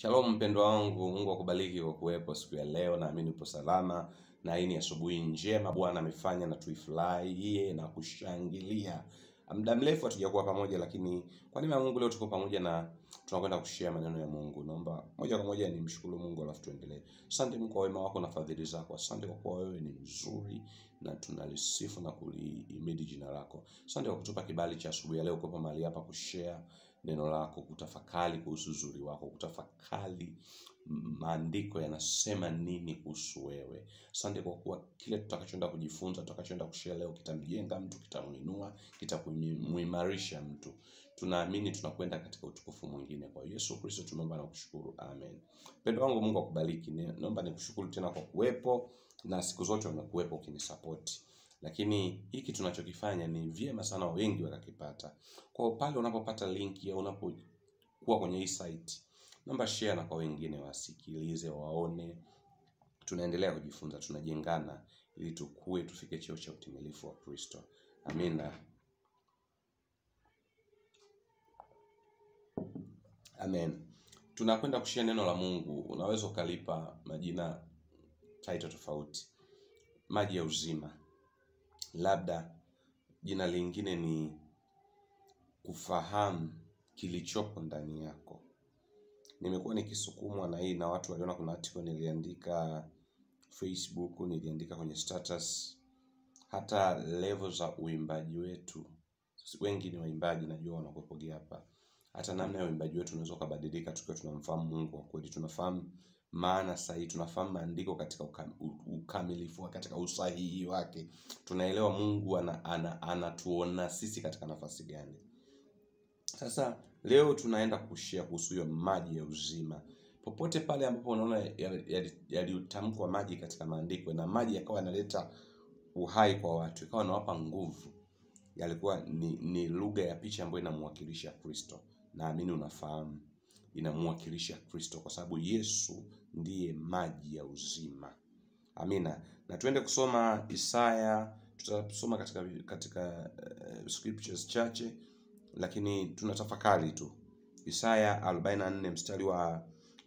Shalom mpendwa wangu, Mungu akubariki kwa kuwepo siku ya leo. Naamini upo salama na hii ni asubuhi njema Bwana amefanya na tuifurahie na kushangilia. Muda mrefu hatujakuwa pamoja, lakini kwa neema ya Mungu leo tuko pamoja na tunakwenda kushare maneno ya Mungu. Naomba moja kwa moja nimshukuru Mungu alafu tuendelee. Asante Mungu kwa wema wako na fadhili zako. Asante kwa kuwa wewe ni mzuri na tunalisifu na kuliimidi jina lako. Asante kwa kutupa kibali cha asubuhi ya leo kuwepo mahali hapa kushare neno lako, kutafakari kuhusu uzuri wako, kutafakari maandiko yanasema nini kuhusu wewe. Asante kwa kuwa kile tutakachoenda kujifunza, tutakachoenda kushia leo kitamjenga mtu, kitamuinua, kitakumuimarisha mtu. Tunaamini tunakwenda katika utukufu mwingine. Kwa Yesu Kristo tumeomba na kushukuru, amen. Mpendo wangu, Mungu akubariki. Naomba nikushukuru tena kwa kuwepo na siku zote umekuwepo ukinisapoti. Lakini hiki tunachokifanya ni vyema sana wengi wakakipata. Kwa pale unapopata linki au unapokuwa kwenye hii site, naomba share na kwa wengine wasikilize, waone. Tunaendelea kujifunza, tunajengana ili tukue, tufike cheo cha utimilifu wa Kristo. Amina. Amen. Tunakwenda kushia neno la Mungu. Unaweza ukalipa majina title tofauti. Maji ya uzima labda jina lingine ni kufahamu kilichopo ndani yako. Nimekuwa nikisukumwa na hii na watu waliona kuna article niliandika Facebook, niliandika kwenye status, hata levo za uimbaji wetu. Wengi ni waimbaji, najua wanakuwepo hapa. Hata namna ya uimbaji wetu unaweza ukabadilika tukiwa tunamfahamu Mungu wa kweli, tunafahamu maana sahihi tunafahamu maandiko katika ukamilifu wake katika usahihi wake tunaelewa mungu anatuona ana, ana sisi katika nafasi gani sasa leo tunaenda kushia kuhusu hiyo maji ya uzima popote pale ambapo unaona yalitamkwa yali maji katika maandiko na maji yakawa yanaleta uhai kwa watu ikawa nawapa nguvu yalikuwa ni, ni lugha ya picha ambayo inamwakilisha kristo naamini unafahamu inamwakilisha kristo kwa sababu yesu ndiye maji ya uzima. Amina. Na tuende kusoma Isaya, tutasoma katika katika uh, scriptures chache lakini tunatafakari tu. Isaya 44 mstari wa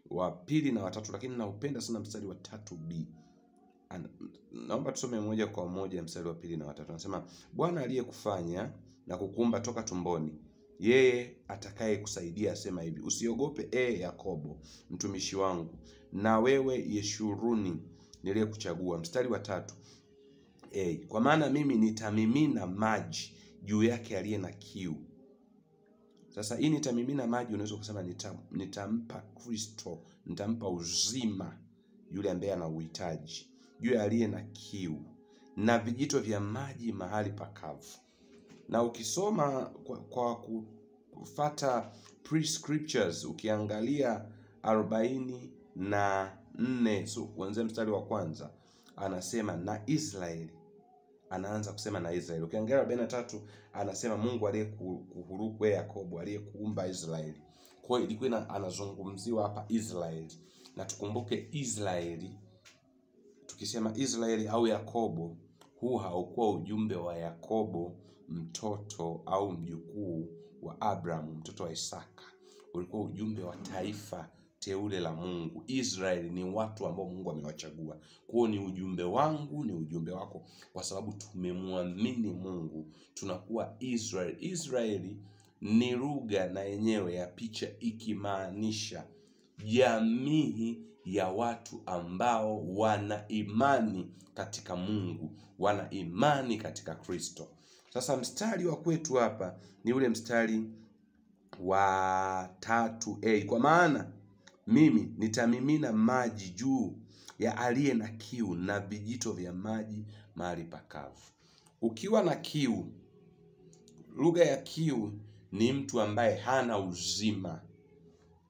wa pili na watatu, lakini naupenda sana mstari wa tatu b. Naomba tusome moja kwa moja mstari wa pili na watatu. Anasema Bwana aliyekufanya na kukumba toka tumboni yeye atakaye kusaidia asema hivi, usiogope e Yakobo mtumishi wangu, na wewe Yeshuruni niliyekuchagua. Mstari wa tatu e, kwa maana mimi nitamimina maji juu yake aliye na kiu. Sasa hii nitamimina maji, unaweza kusema nitampa Kristo, nitampa uzima yule ambaye ana uhitaji, juu aliye na kiu, na vijito vya maji mahali pakavu na ukisoma kwa, kwa kufata pre-scriptures ukiangalia arobaini na nne so kuanzia mstari wa kwanza anasema na Israeli anaanza kusema na Israeli. Ukiangalia arobaini na tatu anasema Mungu aliyekuhuruku Yakobo, aliyekuumba Israeli. Kwa hiyo ilikuwa anazungumziwa hapa Israeli, na tukumbuke Israeli, tukisema Israeli au Yakobo, huu haukuwa ujumbe wa Yakobo mtoto au mjukuu wa Abrahamu, mtoto wa Isaka, ulikuwa ujumbe wa taifa teule la Mungu. Israeli ni watu ambao Mungu amewachagua. Kwao ni ujumbe wangu, ni ujumbe wako, kwa sababu tumemwamini Mungu, tunakuwa Israeli. Israeli ni lugha na yenyewe ya picha ikimaanisha jamii ya watu ambao wana imani katika Mungu, wana imani katika Kristo. Sasa mstari wa kwetu hapa ni ule mstari wa tatu hey, kwa maana mimi nitamimina maji juu ya aliye na kiu na vijito vya maji mahali pakavu. Ukiwa na kiu, lugha ya kiu ni mtu ambaye hana uzima,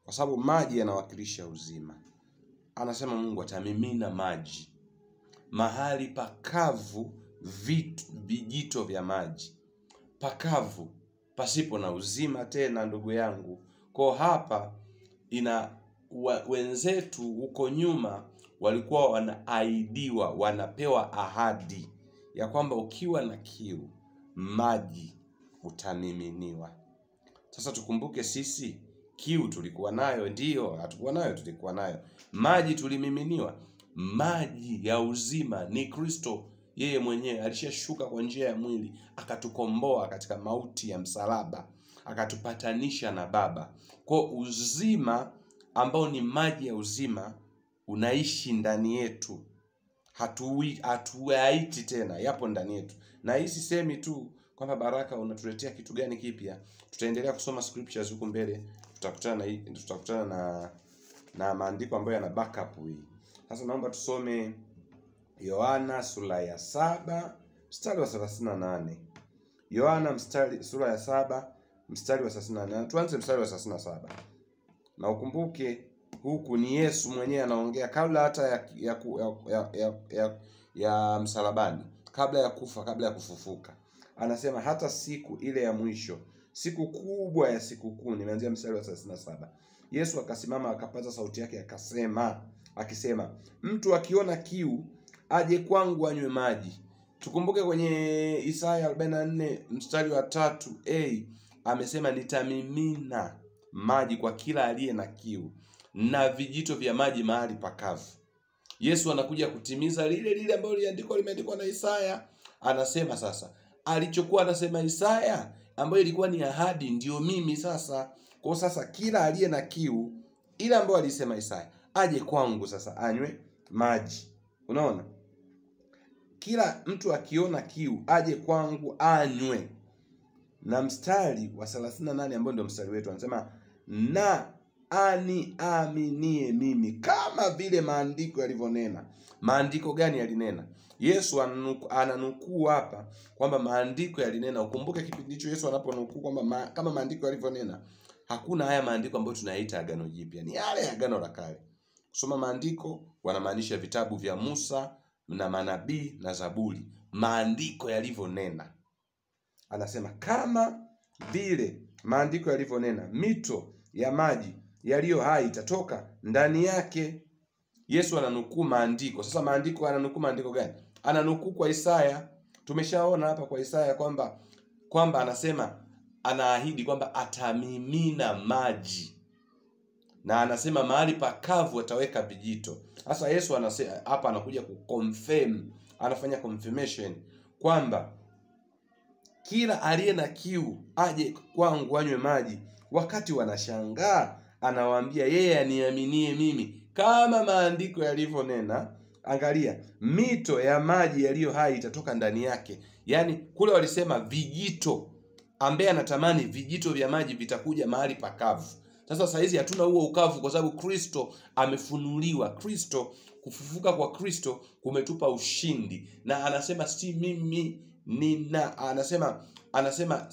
kwa sababu maji yanawakilisha uzima. Anasema Mungu atamimina maji mahali pakavu vitu, vijito vya maji pakavu pasipo na uzima tena, ndugu yangu. Kwa hapa ina wa, wenzetu huko nyuma walikuwa wanaaidiwa, wanapewa ahadi ya kwamba ukiwa na kiu maji utamiminiwa. Sasa tukumbuke sisi kiu tulikuwa nayo, ndiyo hatukuwa nayo, tulikuwa nayo maji, tulimiminiwa maji ya uzima, ni Kristo yeye mwenyewe alishashuka kwa njia ya mwili akatukomboa katika mauti ya msalaba akatupatanisha na Baba. Kwa uzima ambao ni maji ya uzima unaishi ndani yetu, hatuyaiti tena, yapo ndani yetu. Na hii sisemi tu kwamba Baraka unatuletea kitu gani kipya. Tutaendelea kusoma scriptures huku mbele, tutakutana na tutakutana na na maandiko ambayo yana backup hii. Sasa naomba tusome Yohana sura ya saba mstari wa 38. Yohana mstari sura ya saba mstari wa 38. Tuanze mstari wa 37. Na ukumbuke huku ni Yesu mwenyewe anaongea kabla hata ya ya, ya, ya, ya, ya, ya msalabani, kabla ya kufa, kabla ya kufufuka. Anasema hata siku ile ya mwisho, siku kubwa ya sikukuu, nimeanzia mstari wa 37. Yesu akasimama akapaza sauti yake akasema, akisema mtu akiona kiu aje kwangu anywe maji. Tukumbuke kwenye Isaya 44 mstari wa tatu a amesema nitamimina maji kwa kila aliye na kiu na vijito vya maji mahali pakavu. Yesu anakuja kutimiza lile lile ambalo liandiko limeandikwa na Isaya. Anasema sasa alichokuwa anasema Isaya ambayo ilikuwa ni ahadi, ndiyo mimi sasa. Kwa sasa kila aliye na kiu, ile ambayo alisema Isaya aje kwangu sasa anywe maji. Unaona? kila mtu akiona kiu aje kwangu anywe. Na mstari wa 38 ambao ndio mstari wetu anasema, na aniaminie mimi kama vile maandiko yalivyonena. Maandiko gani yalinena? Yesu ananukuu hapa kwamba maandiko yalinena. Ukumbuke kipindi hicho Yesu anaponukuu kwamba ma, kama maandiko yalivyonena, hakuna haya maandiko ambayo tunayaita agano jipya, ni yale agano la kale. Kusoma maandiko wanamaanisha vitabu vya Musa na manabii na Zaburi, maandiko yalivyonena. Anasema kama vile maandiko yalivyonena, mito ya maji yaliyo hai itatoka ndani yake. Yesu ananukuu maandiko. Sasa maandiko, ananukuu maandiko gani? Ananukuu kwa Isaya. Tumeshaona hapa kwa Isaya kwamba kwamba anasema anaahidi kwamba atamimina maji na anasema mahali pakavu ataweka vijito. Sasa Yesu anasema hapa, anakuja kuconfirm, anafanya confirmation kwamba kila aliye na kiu aje kwangu anywe maji. Wakati wanashangaa, anawaambia yeye aniaminie mimi, kama maandiko yalivyonena. Angalia, mito ya maji yaliyo hai itatoka ndani yake. Yaani kule walisema vijito, ambaye anatamani vijito vya maji vitakuja mahali pakavu sasa saa hizi hatuna huo ukavu, kwa sababu Kristo amefunuliwa. Kristo, kufufuka kwa Kristo kumetupa ushindi, na anasema si mimi nina, anasema anasema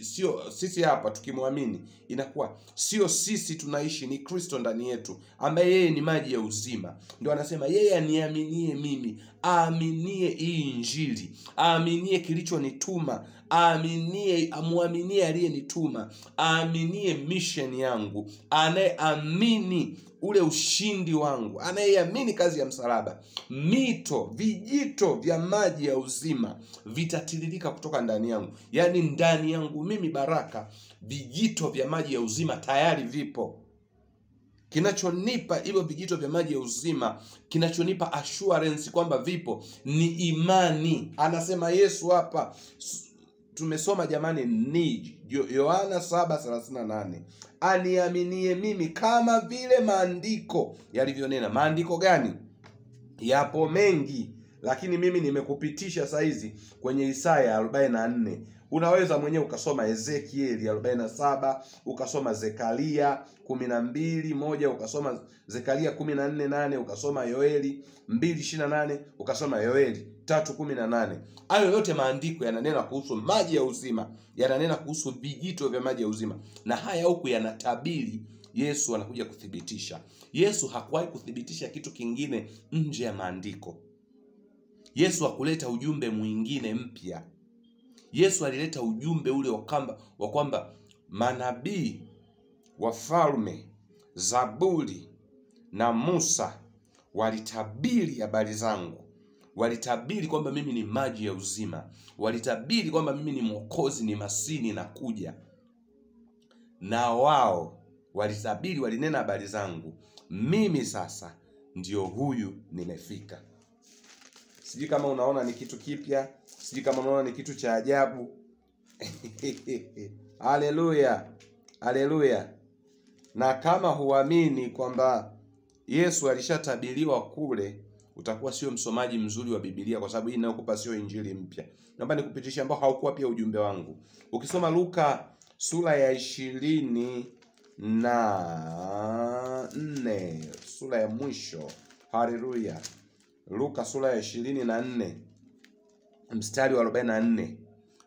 sio sisi hapa tukimwamini inakuwa sio sisi tunaishi ni kristo ndani yetu ambaye yeye ni maji ya uzima ndio anasema yeye aniaminie mimi aaminie hii injili aaminie kilichonituma aaminie amwaminie aliyenituma aaminie misheni yangu anayeamini ule ushindi wangu, anayeamini kazi ya msalaba, mito, vijito vya maji ya uzima vitatiririka kutoka ndani yangu. Yaani ndani yangu mimi, Baraka, vijito vya maji ya uzima tayari vipo. Kinachonipa hivyo vijito vya maji ya uzima, kinachonipa assurance kwamba vipo ni imani. Anasema Yesu hapa tumesoma jamani, nij Yohana 7:38, aniaminie mimi kama vile maandiko yalivyonena. Maandiko gani? Yapo mengi, lakini mimi nimekupitisha saizi kwenye Isaya 44 unaweza mwenyewe ukasoma Ezekieli 47 ukasoma Zekaria 12 moja ukasoma Zekaria 14 nane ukasoma Yoeli 2:28 ukasoma Yoeli tatu kumi na nane hayo yote maandiko yananena kuhusu maji ya uzima yananena kuhusu vijito vya maji ya uzima na haya huku yanatabiri yesu anakuja kuthibitisha yesu hakuwahi kuthibitisha kitu kingine nje ya maandiko yesu hakuleta ujumbe mwingine mpya yesu alileta ujumbe ule wa kwamba manabii wafalme zaburi na musa walitabiri habari zangu walitabiri kwamba mimi ni maji ya uzima, walitabiri kwamba mimi ni mwokozi, ni masini na kuja na wao walitabiri, walinena habari zangu. Mimi sasa ndio huyu nimefika. Sijui kama unaona ni kitu kipya, sijui kama unaona ni kitu cha ajabu. Haleluya, haleluya! Na kama huamini kwamba Yesu alishatabiriwa kule utakuwa sio msomaji mzuri wa Biblia kwa sababu hii inayokupa sio injili mpya. Naomba nikupitishie ambao haukuwa pia ujumbe wangu. Ukisoma Luka sura ya ishirini na nne sura ya mwisho, haleluya. Luka sura ya ishirini na nne mstari wa arobaini na nne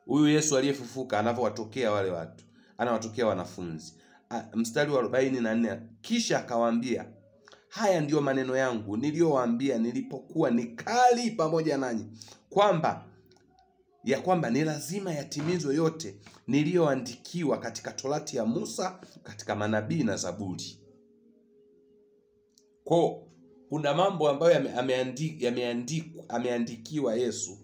huyu Yesu aliyefufuka anavyowatokea wale watu, anawatokea wanafunzi. Mstari wa arobaini na nne kisha akawaambia Haya ndiyo maneno yangu niliyowaambia nilipokuwa nikali pamoja nanyi, kwamba ya kwamba ni lazima yatimizwe yote niliyoandikiwa katika Torati ya Musa, katika manabii na Zaburi. Ko, kuna mambo ambayo yame, ameandikiwa Yesu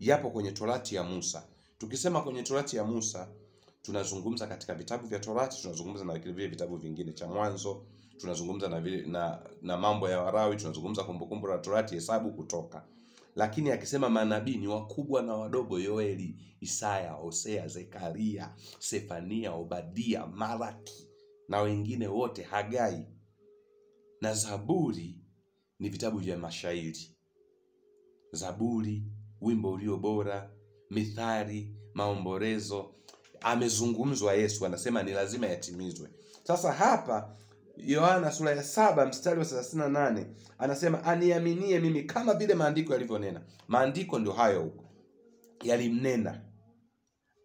yapo kwenye Torati ya Musa. Tukisema kwenye Torati ya Musa tunazungumza katika vitabu vya Torati, tunazungumza na vile vitabu vingine cha Mwanzo tunazungumza na, na, na mambo ya Warawi, tunazungumza Kumbukumbu la Torati, Hesabu, Kutoka. Lakini akisema manabii ni wakubwa na wadogo: Yoeli, Isaya, Hosea, Zekaria, Sefania, Obadia, Malaki na wengine wote, Hagai. Na Zaburi ni vitabu vya mashairi: Zaburi, Wimbo Ulio Bora, Mithali, Maombolezo. Amezungumzwa Yesu, anasema ni lazima yatimizwe. Sasa hapa Yohana sura ya saba mstari wa thelathini na nane anasema aniaminie mimi kama vile maandiko yalivyonena. Maandiko ndio hayo huko yalimnena.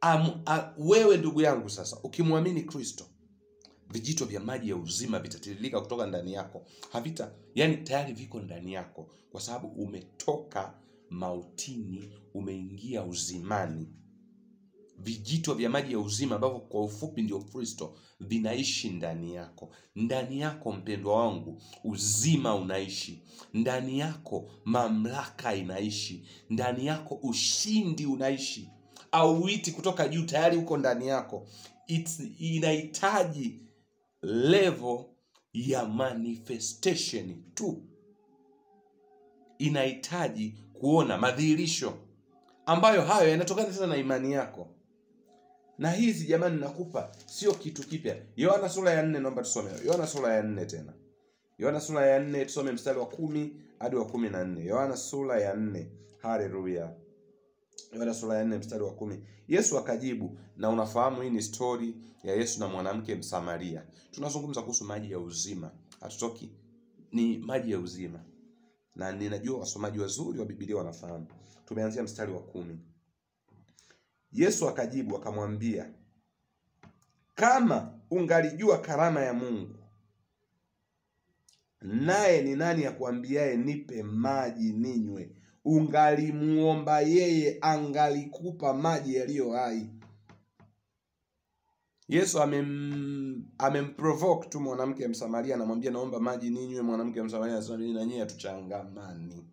Am, a, wewe ndugu yangu, sasa ukimwamini Kristo vijito vya maji ya uzima vitatiririka kutoka ndani yako, havita yani, tayari viko ndani yako, kwa sababu umetoka mautini umeingia uzimani vijito vya maji ya uzima ambavyo kwa ufupi ndio Kristo vinaishi ndani yako. Ndani yako mpendwa wangu, uzima unaishi ndani yako, mamlaka inaishi ndani yako, ushindi unaishi. Auiti kutoka juu, tayari uko ndani yako. inahitaji level ya manifestation tu, inahitaji kuona madhihirisho ambayo hayo yanatokana sana na imani yako na hizi jamani, nakupa sio kitu kipya. Yohana sura ya nne, naomba tusome Yohana sura ya nne tena. Yohana sura ya nne tusome mstari wa kumi hadi wa kumi na nne. Yohana sura ya nne. Haleluya. Yohana sura ya nne mstari wa kumi. Yesu akajibu, na unafahamu hii ni stori ya Yesu na mwanamke Msamaria. Tunazungumza kuhusu maji ya uzima, hatutoki ni maji ya uzima, na ninajua wasomaji wazuri wa Biblia wanafahamu. Tumeanzia mstari wa kumi. Yesu akajibu akamwambia, kama ungalijua karama ya Mungu, naye ni nani ya kuambiae nipe maji ninywe, ungalimuomba yeye, angalikupa maji yaliyo hai. Yesu amem amemprovoke tu mwanamke Msamaria, anamwambia naomba maji ninywe. Mwanamke Msamaria anasema na nyie hatuchangamani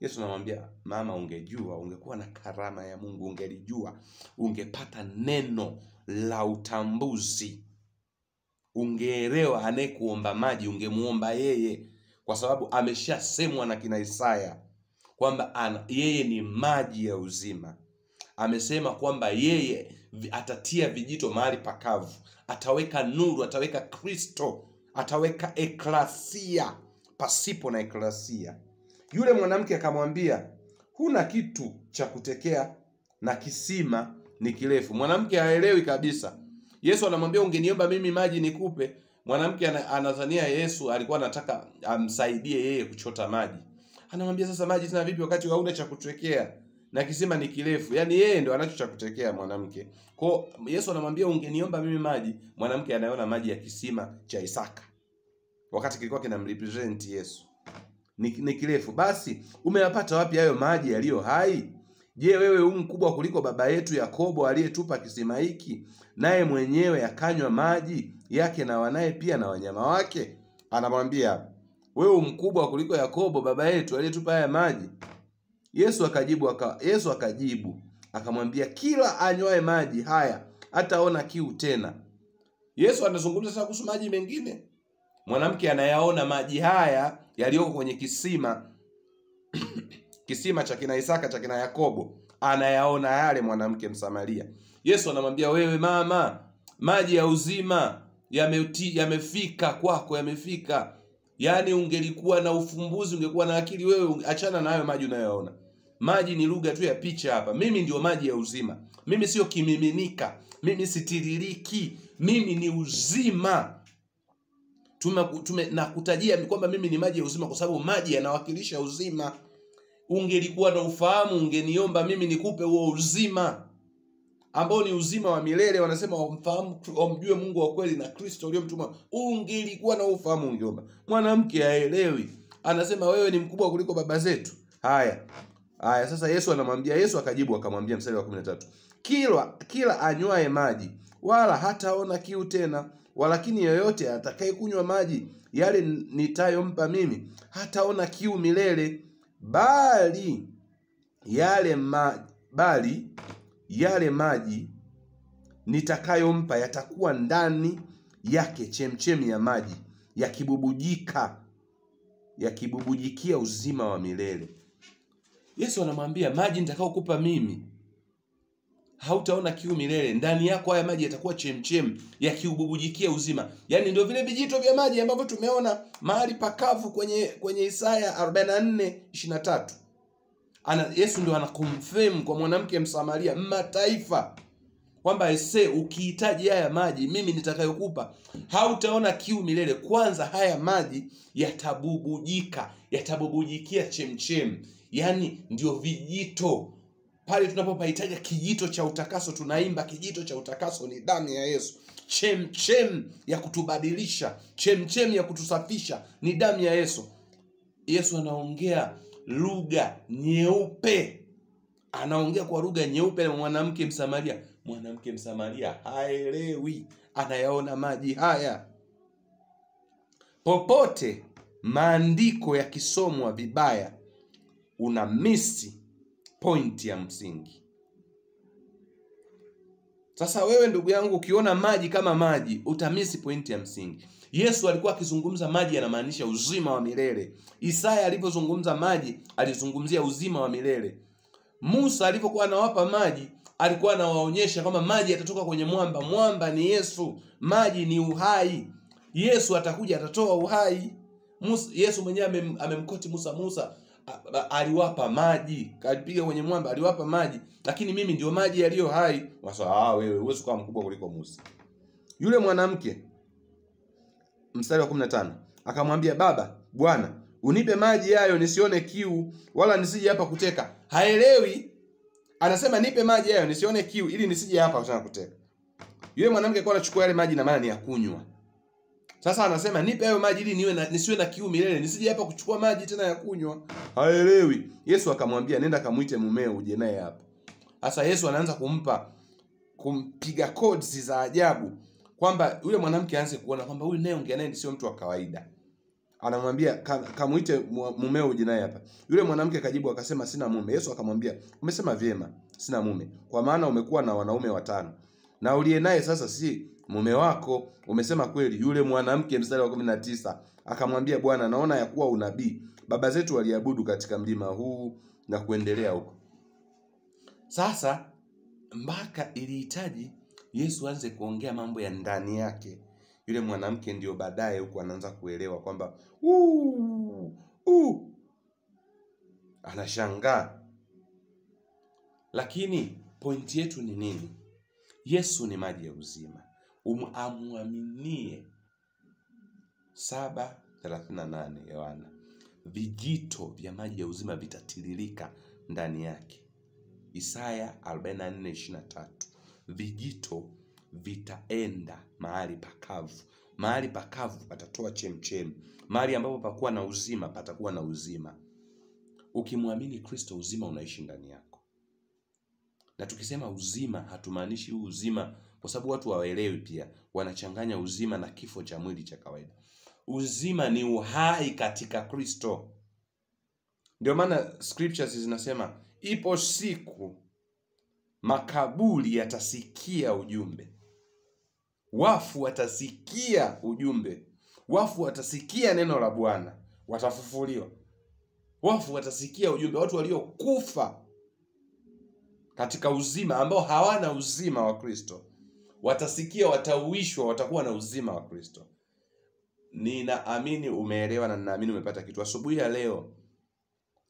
Yesu anamwambia mama, ungejua ungekuwa na karama ya Mungu, ungelijua, ungepata neno la utambuzi, ungeelewa. Anayekuomba maji ungemuomba yeye, kwa sababu ameshasemwa na kina Isaya kwamba yeye ni maji ya uzima. Amesema kwamba yeye atatia vijito mahali pakavu, ataweka nuru, ataweka Kristo, ataweka eklasia pasipo na eklasia. Yule mwanamke akamwambia, huna kitu cha kutekea na kisima ni kirefu. Mwanamke haelewi kabisa. Yesu anamwambia ungeniomba mimi maji nikupe. Mwanamke anadhania Yesu alikuwa anataka amsaidie yeye kuchota maji. Anamwambia sasa, maji tena vipi wakati hauna cha kutekea na kisima ni kirefu? Yaani yeye ndio anacho cha kutekea mwanamke. Kwa Yesu anamwambia ungeniomba mimi maji, mwanamke anaona maji ya kisima cha Isaka wakati kilikuwa kinamrepresent Yesu ni, ni kirefu. Basi umeyapata wapi hayo maji yaliyo hai? Je, wewe u mkubwa kuliko baba yetu Yakobo aliyetupa kisima hiki, naye mwenyewe yakanywa maji yake na wanaye pia na wanyama wake? Anamwambia, wewe mkubwa kuliko Yakobo baba yetu aliyetupa haya maji? Yesu akajibu aka, Yesu akajibu akamwambia, kila anywaye maji haya ataona kiu tena. Yesu anazungumza sasa kuhusu maji mengine mwanamke anayaona maji haya yaliyoko kwenye kisima kisima cha kina Isaka cha kina Yakobo, anayaona yale mwanamke Msamaria. Yesu anamwambia wewe mama, maji ya uzima yamefika yamefika kwako, yamefika. Yaani ungelikuwa na ufumbuzi, ungekuwa na akili wewe, achana na hayo maji unayoona. Maji ni lugha tu ya picha hapa. Mimi ndio maji ya uzima. Mimi sio kimiminika, mimi sitiririki, mimi ni uzima tume, tume, na kutajia kwamba mimi ni maji ya uzima, kwa sababu maji yanawakilisha uzima. Ungelikuwa na ufahamu, ungeniomba mimi nikupe huo uzima ambao ni uzima wa milele. Wanasema wamfahamu, wamjue Mungu wa kweli na Kristo uliyomtuma. Ungelikuwa na ufahamu, ungeomba. Mwanamke haelewi, anasema wewe ni mkubwa kuliko baba zetu. Haya haya, sasa Yesu anamwambia, Yesu akajibu akamwambia, mstari wa 13, kila kila anywaye maji wala hataona kiu tena walakini yoyote atakayekunywa maji yale nitayompa mimi hataona kiu milele, bali yale ma, bali yale maji nitakayompa yatakuwa ndani yake chemchemi ya maji yakibubujika yakibubujikia uzima wa milele. Yesu anamwambia maji nitakaokupa mimi hautaona kiu milele. Ndani yako haya maji yatakuwa chemchem yakiububujikia uzima. Yaani ndio vile vijito vya maji ambavyo tumeona mahali pakavu kwenye kwenye Isaya 44:23. Ana Yesu ndio anakumfirm kwa mwanamke Msamaria, mataifa kwamba ese, ukihitaji haya maji mimi nitakayokupa hautaona kiu milele. Kwanza haya maji yatabubujika, yatabubujikia chemchem, yaani ndio vijito pale tunapopahitaja kijito cha utakaso tunaimba kijito cha utakaso ni damu ya yesu chemchem ya kutubadilisha chemchem ya kutusafisha ni damu ya yesu yesu anaongea lugha nyeupe anaongea kwa lugha nyeupe mwanamke msamaria mwanamke msamaria haelewi anayaona maji haya popote maandiko yakisomwa vibaya una misi point ya msingi. Sasa wewe ndugu yangu, ukiona maji kama maji, utamisi pointi ya msingi. Yesu alikuwa akizungumza maji yanamaanisha uzima wa milele. Isaya alipozungumza maji alizungumzia uzima wa milele. Musa alipokuwa anawapa maji alikuwa anawaonyesha kwamba maji yatatoka kwenye mwamba. Mwamba ni Yesu, maji ni uhai. Yesu atakuja atatoa uhai. Musa, Yesu mwenyewe amemkoti Musa, Musa aliwapa maji, alipiga kwenye mwamba, aliwapa maji, lakini mimi ndio maji yaliyo hai. Wasa ah, wewe huwezi kuwa mkubwa kuliko Musa. Yule mwanamke, mstari wa 15, akamwambia baba, Bwana unipe maji hayo nisione kiu, wala nisije hapa kuteka. Haelewi, anasema nipe maji hayo nisione kiu, ili nisije hapa kuteka. Yule mwanamke kwa anachukua yale maji, na maana ni ya kunywa sasa anasema nipe hayo maji ili niwe na, nisiwe na kiu milele, nisije hapa kuchukua maji tena ya kunywa. Haelewi. Yesu akamwambia nenda kamuite mumeo uje naye hapa. Sasa Yesu anaanza kumpa kumpiga codes za ajabu kwamba yule mwanamke aanze kuona kwamba huyu naye ongea naye sio mtu wa kawaida. Anamwambia kamuite mumeo uje naye hapa. Yule mwanamke akajibu akasema sina mume. Yesu akamwambia umesema vyema, sina mume, kwa maana umekuwa na wanaume watano na uliye naye sasa si mume wako umesema kweli. Yule mwanamke, mstari wa kumi na tisa, akamwambia Bwana, naona ya kuwa unabii baba zetu waliabudu katika mlima huu na kuendelea huko. Sasa mpaka ilihitaji Yesu aanze kuongea mambo ya ndani yake. Yule mwanamke ndiyo baadaye huko anaanza kuelewa kwamba anashangaa. Lakini pointi yetu ni nini? Yesu ni maji ya uzima amwaminie. nane Yohana, vijito vya maji ya uzima vitatiririka ndani yake. Isaya 44:23, vijito vitaenda mahali pakavu mahali pakavu patatoa chemchemi, mahali ambapo pakuwa na uzima patakuwa na uzima. Ukimwamini Kristo, uzima unaishi ndani yako. Na tukisema uzima, hatumaanishi huu uzima kwa sababu watu hawaelewi pia, wanachanganya uzima na kifo cha mwili cha kawaida. Uzima ni uhai katika Kristo. Ndio maana scriptures zinasema ipo siku makaburi yatasikia ujumbe, wafu watasikia ujumbe, wafu watasikia neno la Bwana, watafufuliwa. Wafu watasikia ujumbe, watu waliokufa katika uzima ambao hawana uzima wa Kristo watasikia, watauishwa, watakuwa na uzima wa Kristo. Ninaamini umeelewa na ninaamini umepata kitu asubuhi ya leo.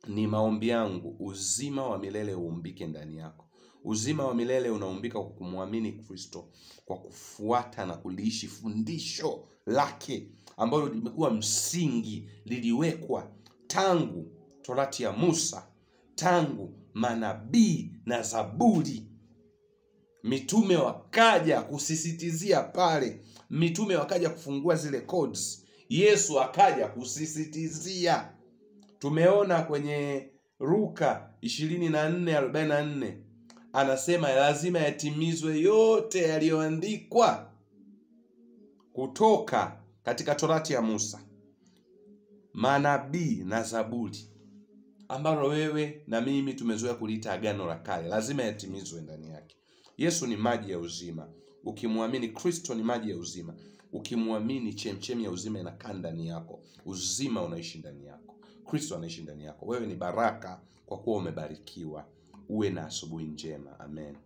Ni maombi yangu uzima wa milele uumbike ndani yako. Uzima wa milele unaumbika kwa kumwamini Kristo, kwa kufuata na kuliishi fundisho lake ambalo limekuwa msingi, liliwekwa tangu torati ya Musa, tangu manabii na Zaburi mitume wakaja kusisitizia pale, mitume wakaja kufungua zile codes, Yesu akaja kusisitizia. Tumeona kwenye Luka 24:44 anasema lazima yatimizwe yote yaliyoandikwa kutoka katika Torati ya Musa, manabii na Zaburi, ambalo wewe na mimi tumezoea kuliita Agano la Kale, lazima yatimizwe ndani yake. Yesu ni maji ya uzima. Ukimwamini Kristo ni maji ya uzima. Ukimwamini chemchemi ya uzima inakaa ndani yako, uzima unaishi ndani yako, Kristo anaishi ndani yako. Wewe ni baraka kwa kuwa umebarikiwa. Uwe na asubuhi njema. Amen.